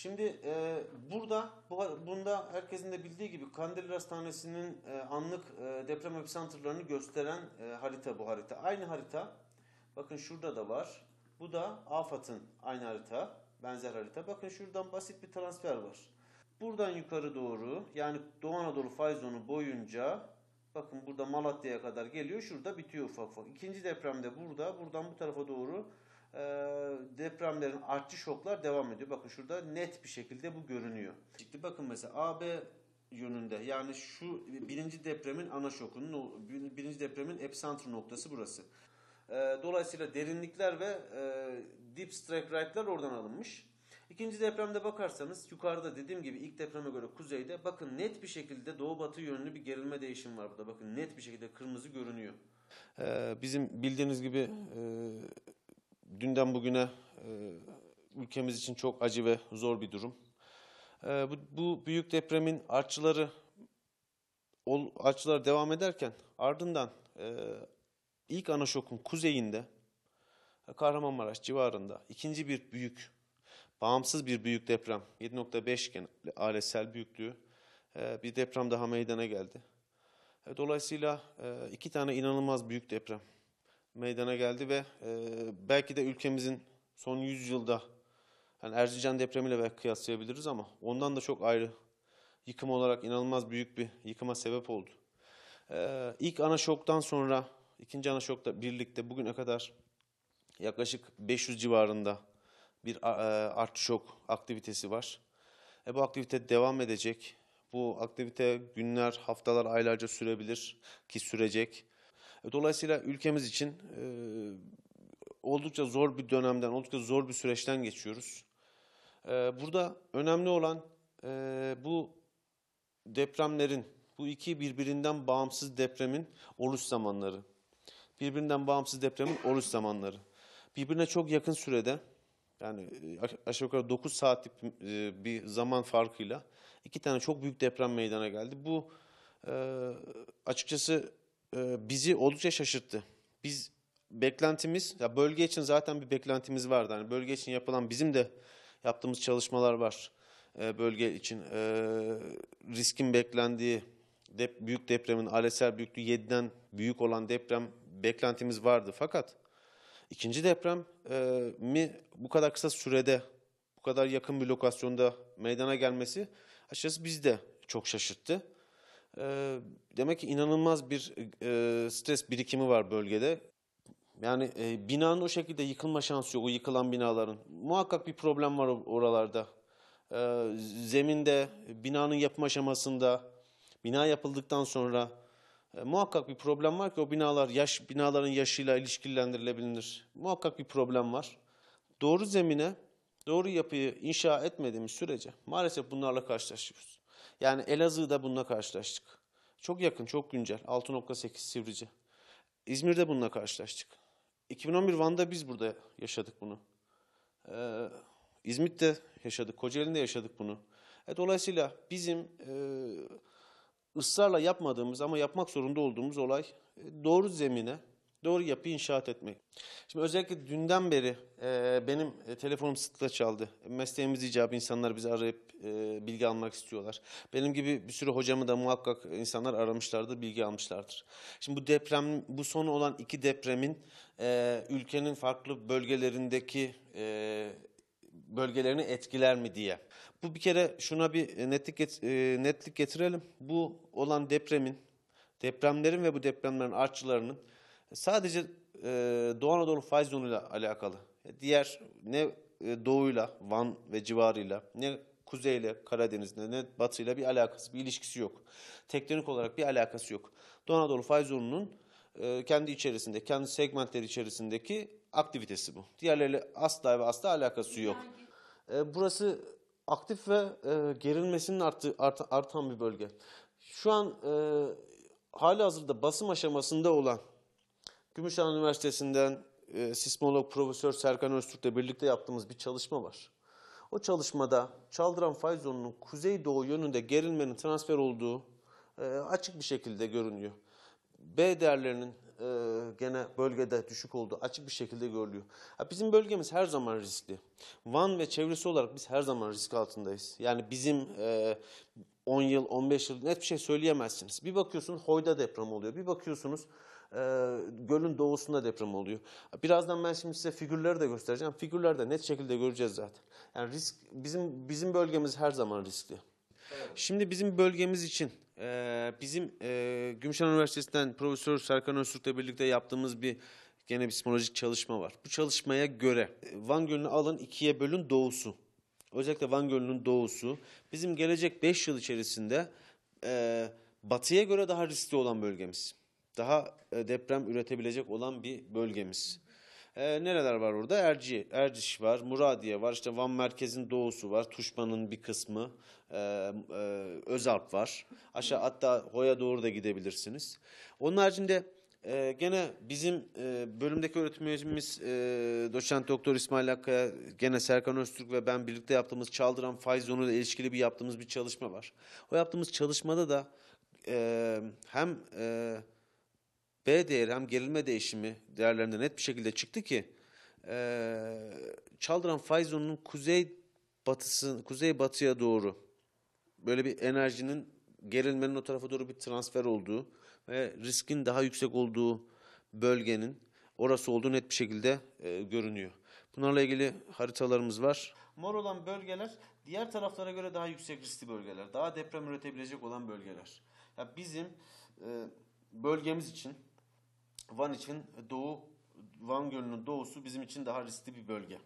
Şimdi e, burada, bu, bunda herkesin de bildiği gibi Kandil Hastanesi'nin e, anlık e, deprem epicenterlarını gösteren e, harita bu harita. Aynı harita, bakın şurada da var. Bu da AFAD'ın aynı harita, benzer harita. Bakın şuradan basit bir transfer var. Buradan yukarı doğru, yani Doğu Anadolu Fay Zonu boyunca, bakın burada Malatya'ya kadar geliyor, şurada bitiyor ufak ufak. İkinci depremde burada, buradan bu tarafa doğru e, depremlerin artçı şoklar devam ediyor. Bakın şurada net bir şekilde bu görünüyor. Şimdi bakın mesela AB yönünde yani şu birinci depremin ana şokunun birinci depremin epicenter noktası burası. E, dolayısıyla derinlikler ve e, deep strike right'lar oradan alınmış. İkinci depremde bakarsanız yukarıda dediğim gibi ilk depreme göre kuzeyde bakın net bir şekilde doğu batı yönlü bir gerilme değişimi var burada. Bakın net bir şekilde kırmızı görünüyor. Ee, bizim bildiğiniz gibi e, dünden bugüne e, ülkemiz için çok acı ve zor bir durum. E, bu, büyük depremin artçıları artçılar devam ederken ardından e, ilk ana şokun kuzeyinde Kahramanmaraş civarında ikinci bir büyük bağımsız bir büyük deprem 7.5 aletsel büyüklüğü bir deprem daha meydana geldi. dolayısıyla iki tane inanılmaz büyük deprem meydana geldi ve e, belki de ülkemizin son 100 yılda yani Erzincan depremiyle belki kıyaslayabiliriz ama ondan da çok ayrı yıkım olarak inanılmaz büyük bir yıkıma sebep oldu. Ee, ilk ana şoktan sonra ikinci ana şokla birlikte bugüne kadar yaklaşık 500 civarında bir e, artış şok aktivitesi var. E, bu aktivite devam edecek. Bu aktivite günler, haftalar, aylarca sürebilir ki sürecek. Dolayısıyla ülkemiz için e, oldukça zor bir dönemden, oldukça zor bir süreçten geçiyoruz. E, burada önemli olan e, bu depremlerin, bu iki birbirinden bağımsız depremin oluş zamanları. Birbirinden bağımsız depremin oluş zamanları. Birbirine çok yakın sürede, yani e, aşağı yukarı 9 saatlik e, bir zaman farkıyla iki tane çok büyük deprem meydana geldi. Bu e, açıkçası e, bizi oldukça şaşırttı. Biz beklentimiz, ya bölge için zaten bir beklentimiz vardı. Yani bölge için yapılan bizim de yaptığımız çalışmalar var. E, bölge için e, riskin beklendiği dep, büyük depremin alesel büyüklüğü 7'den büyük olan deprem beklentimiz vardı. Fakat ikinci deprem e, mi bu kadar kısa sürede bu kadar yakın bir lokasyonda meydana gelmesi açıkçası bizi de çok şaşırttı. E, demek ki inanılmaz bir e, stres birikimi var bölgede. Yani e, binanın o şekilde yıkılma şansı yok, o yıkılan binaların. Muhakkak bir problem var oralarda. E, zeminde, binanın yapım aşamasında, bina yapıldıktan sonra e, muhakkak bir problem var ki o binalar yaş binaların yaşıyla ilişkilendirilebilir. Muhakkak bir problem var. Doğru zemine, doğru yapıyı inşa etmediğimiz sürece maalesef bunlarla karşılaşıyoruz. Yani Elazığ'da bununla karşılaştık. Çok yakın, çok güncel. 6.8 Sivrice. İzmir'de bununla karşılaştık. 2011 Van'da biz burada yaşadık bunu. Ee, İzmit'te yaşadık, Kocaeli'nde yaşadık bunu. E, dolayısıyla bizim e, ısrarla yapmadığımız ama yapmak zorunda olduğumuz olay e, doğru zemine, doğru yapı inşaat etmek. Şimdi özellikle dünden beri e, benim e, telefonum sıklıkla çaldı. Mesleğimiz icabı insanlar bizi arayıp e, bilgi almak istiyorlar. Benim gibi bir sürü hocamı da muhakkak insanlar aramışlardır, bilgi almışlardır. Şimdi bu deprem, bu son olan iki depremin e, ülkenin farklı bölgelerindeki e, bölgelerini etkiler mi diye. Bu bir kere şuna bir netlik, get e, netlik getirelim. Bu olan depremin, depremlerin ve bu depremlerin artçılarının Sadece e, Doğu Anadolu faiz zonuyla alakalı. E, diğer ne e, doğuyla, Van ve civarıyla, ne kuzeyle, Karadeniz'le, ne batıyla bir alakası, bir ilişkisi yok. Teknik olarak bir alakası yok. Doğu Anadolu faiz zonunun e, kendi içerisinde, kendi segmentleri içerisindeki aktivitesi bu. Diğerleriyle asla ve asla alakası yok. E, burası aktif ve e, gerilmesinin artı art, artan bir bölge. Şu an e, hali hazırda basım aşamasında olan Gümüşhane Üniversitesi'nden e, sismolog Profesör Serkan Öztürk'le birlikte yaptığımız bir çalışma var. O çalışmada Çaldıran Fayzonu'nun kuzeydoğu yönünde gerilmenin transfer olduğu e, açık bir şekilde görünüyor. B değerlerinin e, gene bölgede düşük olduğu açık bir şekilde görülüyor. Ha, bizim bölgemiz her zaman riskli. Van ve çevresi olarak biz her zaman risk altındayız. Yani bizim e, 10 yıl, 15 yıl net bir şey söyleyemezsiniz. Bir bakıyorsun Hoyda deprem oluyor. Bir bakıyorsunuz e, gölün doğusunda deprem oluyor. Birazdan ben şimdi size figürleri de göstereceğim. Figürlerde net şekilde göreceğiz zaten. Yani risk bizim bizim bölgemiz her zaman riskli. Şimdi bizim bölgemiz için e, bizim e, Gümüşhan Üniversitesi'nden Profesör Serkan Öztürk'le birlikte yaptığımız bir gene bir simolojik çalışma var. Bu çalışmaya göre e, Van Gölü'nü alın ikiye bölün doğusu. Özellikle Van Gölü'nün doğusu bizim gelecek 5 yıl içerisinde e, batıya göre daha riskli olan bölgemiz daha e, deprem üretebilecek olan bir bölgemiz. E, nereler var orada? Erci, Erciş var, Muradiye var, işte Van Merkez'in doğusu var, Tuşman'ın bir kısmı, e, e, Özalp var. Aşağı hatta Hoya doğru da gidebilirsiniz. Onun haricinde e, gene bizim e, bölümdeki öğretim üyemiz e, doçent doktor İsmail Akkaya, gene Serkan Öztürk ve ben birlikte yaptığımız Çaldıran Faiz ile ilişkili bir yaptığımız bir çalışma var. O yaptığımız çalışmada da e, hem... E, B değeri hem gerilme değişimi değerlerinde net bir şekilde çıktı ki e, Çaldıran Fayzonu'nun kuzey batısı, kuzey batıya doğru böyle bir enerjinin gerilmenin o tarafa doğru bir transfer olduğu ve riskin daha yüksek olduğu bölgenin orası olduğu net bir şekilde e, görünüyor. Bunlarla ilgili haritalarımız var. Mor olan bölgeler diğer taraflara göre daha yüksek riskli bölgeler. Daha deprem üretebilecek olan bölgeler. Ya bizim e, bölgemiz için Van için doğu Van Gölü'nün doğusu bizim için daha riskli bir bölge.